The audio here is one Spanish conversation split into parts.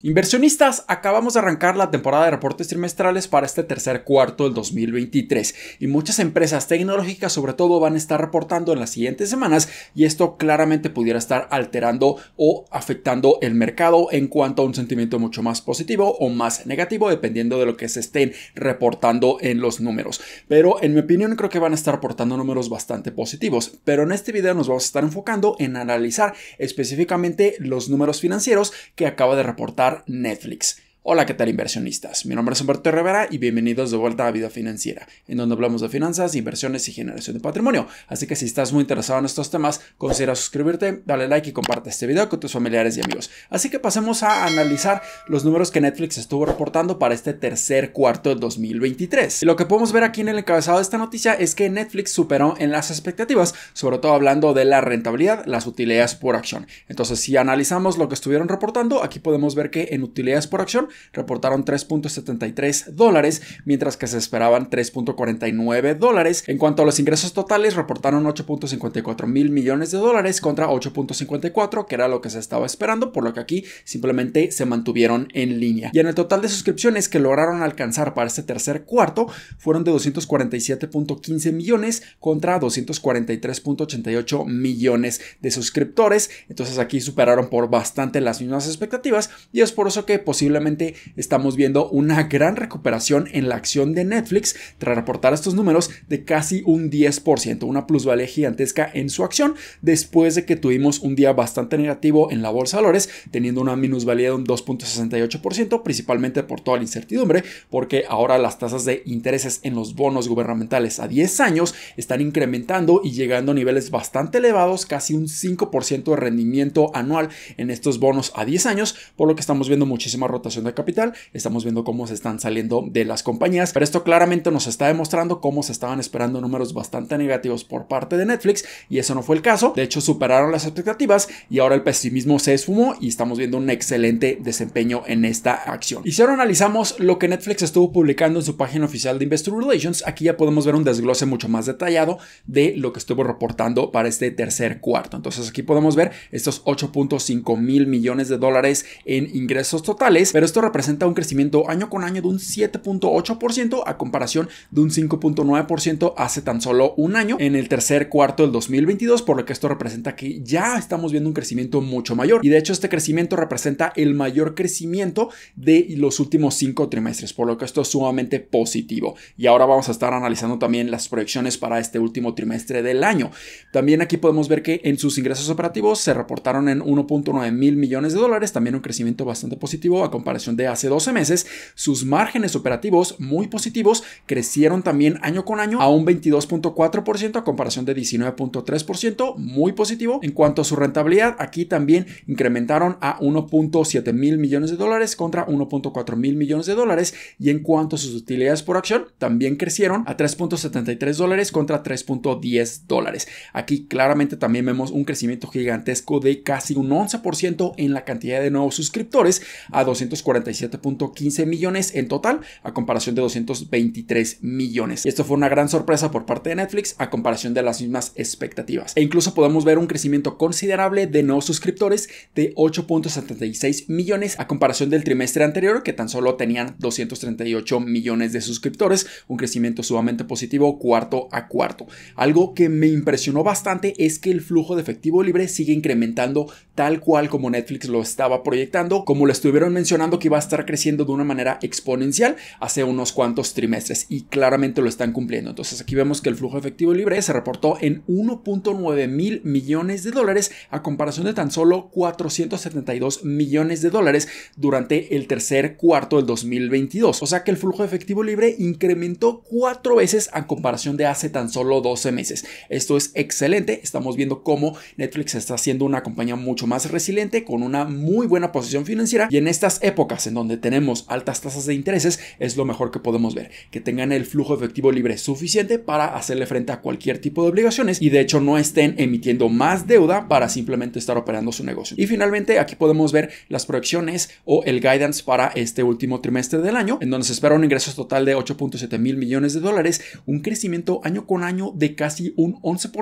Inversionistas, acabamos de arrancar la temporada de reportes trimestrales para este tercer cuarto del 2023 y muchas empresas tecnológicas sobre todo van a estar reportando en las siguientes semanas y esto claramente pudiera estar alterando o afectando el mercado en cuanto a un sentimiento mucho más positivo o más negativo dependiendo de lo que se estén reportando en los números. Pero en mi opinión creo que van a estar reportando números bastante positivos, pero en este video nos vamos a estar enfocando en analizar específicamente los números financieros que acaba de reportar Netflix. Hola, ¿qué tal inversionistas? Mi nombre es Humberto Rivera y bienvenidos de vuelta a Vida Financiera, en donde hablamos de finanzas, inversiones y generación de patrimonio. Así que si estás muy interesado en estos temas, considera suscribirte, dale like y comparte este video con tus familiares y amigos. Así que pasemos a analizar los números que Netflix estuvo reportando para este tercer cuarto de 2023. lo que podemos ver aquí en el encabezado de esta noticia es que Netflix superó en las expectativas, sobre todo hablando de la rentabilidad, las utilidades por acción. Entonces, si analizamos lo que estuvieron reportando, aquí podemos ver que en utilidades por acción reportaron 3.73 dólares, mientras que se esperaban 3.49 dólares. En cuanto a los ingresos totales, reportaron 8.54 mil millones de dólares contra 8.54, que era lo que se estaba esperando, por lo que aquí simplemente se mantuvieron en línea. Y en el total de suscripciones que lograron alcanzar para este tercer cuarto fueron de 247.15 millones contra 243.88 millones de suscriptores. Entonces aquí superaron por bastante las mismas expectativas y es por eso que posiblemente estamos viendo una gran recuperación en la acción de Netflix tras reportar estos números de casi un 10%, una plusvalía gigantesca en su acción después de que tuvimos un día bastante negativo en la bolsa de valores, teniendo una minusvalía de un 2.68%, principalmente por toda la incertidumbre, porque ahora las tasas de intereses en los bonos gubernamentales a 10 años están incrementando y llegando a niveles bastante elevados, casi un 5% de rendimiento anual en estos bonos a 10 años, por lo que estamos viendo muchísima rotación capital, estamos viendo cómo se están saliendo de las compañías, pero esto claramente nos está demostrando cómo se estaban esperando números bastante negativos por parte de Netflix y eso no fue el caso, de hecho superaron las expectativas y ahora el pesimismo se esfumó y estamos viendo un excelente desempeño en esta acción. Y si ahora analizamos lo que Netflix estuvo publicando en su página oficial de Investor Relations, aquí ya podemos ver un desglose mucho más detallado de lo que estuvo reportando para este tercer cuarto. Entonces aquí podemos ver estos 8.5 mil millones de dólares en ingresos totales, pero esto representa un crecimiento año con año de un 7.8% a comparación de un 5.9% hace tan solo un año en el tercer cuarto del 2022, por lo que esto representa que ya estamos viendo un crecimiento mucho mayor. Y de hecho este crecimiento representa el mayor crecimiento de los últimos cinco trimestres, por lo que esto es sumamente positivo. Y ahora vamos a estar analizando también las proyecciones para este último trimestre del año. También aquí podemos ver que en sus ingresos operativos se reportaron en 1.9 mil millones de dólares, también un crecimiento bastante positivo a comparación de hace 12 meses, sus márgenes operativos muy positivos crecieron también año con año a un 22.4% a comparación de 19.3%, muy positivo. En cuanto a su rentabilidad, aquí también incrementaron a 1.7 mil millones de dólares contra 1.4 mil millones de dólares y en cuanto a sus utilidades por acción, también crecieron a 3.73 dólares contra 3.10 dólares. Aquí claramente también vemos un crecimiento gigantesco de casi un 11% en la cantidad de nuevos suscriptores a 240 247.15 millones en total, a comparación de 223 millones. esto fue una gran sorpresa por parte de Netflix a comparación de las mismas expectativas. E incluso podemos ver un crecimiento considerable de nuevos suscriptores de 8.76 millones a comparación del trimestre anterior, que tan solo tenían 238 millones de suscriptores, un crecimiento sumamente positivo cuarto a cuarto. Algo que me impresionó bastante es que el flujo de efectivo libre sigue incrementando tal cual como Netflix lo estaba proyectando, como lo estuvieron mencionando va a estar creciendo de una manera exponencial hace unos cuantos trimestres y claramente lo están cumpliendo. Entonces aquí vemos que el flujo efectivo libre se reportó en 1.9 mil millones de dólares a comparación de tan solo 472 millones de dólares durante el tercer cuarto del 2022. O sea que el flujo efectivo libre incrementó cuatro veces a comparación de hace tan solo 12 meses. Esto es excelente. Estamos viendo cómo Netflix está siendo una compañía mucho más resiliente con una muy buena posición financiera y en estas épocas en donde tenemos altas tasas de intereses es lo mejor que podemos ver, que tengan el flujo efectivo libre suficiente para hacerle frente a cualquier tipo de obligaciones y de hecho no estén emitiendo más deuda para simplemente estar operando su negocio. Y finalmente aquí podemos ver las proyecciones o el guidance para este último trimestre del año, en donde se espera un ingreso total de 8.7 mil millones de dólares, un crecimiento año con año de casi un 11%,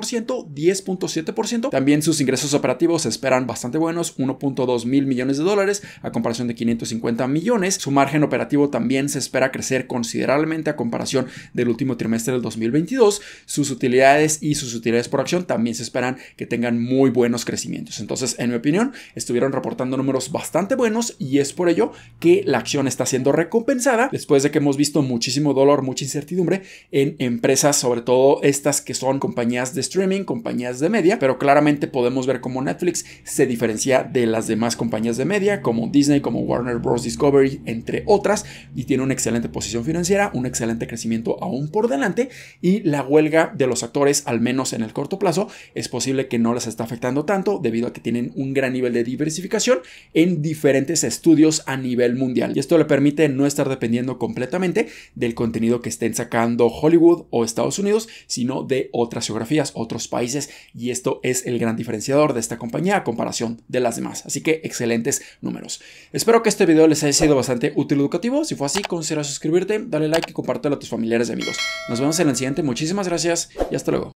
10.7%. También sus ingresos operativos se esperan bastante buenos, 1.2 mil millones de dólares a comparación de 550 millones. Su margen operativo también se espera crecer considerablemente a comparación del último trimestre del 2022. Sus utilidades y sus utilidades por acción también se esperan que tengan muy buenos crecimientos. Entonces, en mi opinión, estuvieron reportando números bastante buenos y es por ello que la acción está siendo recompensada después de que hemos visto muchísimo dolor, mucha incertidumbre en empresas, sobre todo estas que son compañías de streaming, compañías de media, pero claramente podemos ver cómo Netflix se diferencia de las demás compañías de media como Disney, como Warner Discovery, entre otras, y tiene una excelente posición financiera, un excelente crecimiento aún por delante, y la huelga de los actores, al menos en el corto plazo, es posible que no les está afectando tanto debido a que tienen un gran nivel de diversificación en diferentes estudios a nivel mundial. Y esto le permite no estar dependiendo completamente del contenido que estén sacando Hollywood o Estados Unidos, sino de otras geografías, otros países, y esto es el gran diferenciador de esta compañía a comparación de las demás. Así que excelentes números. Espero que este video les haya sido bastante útil y educativo. Si fue así, considera suscribirte, dale like y compártelo a tus familiares y amigos. Nos vemos en el siguiente. Muchísimas gracias y hasta luego.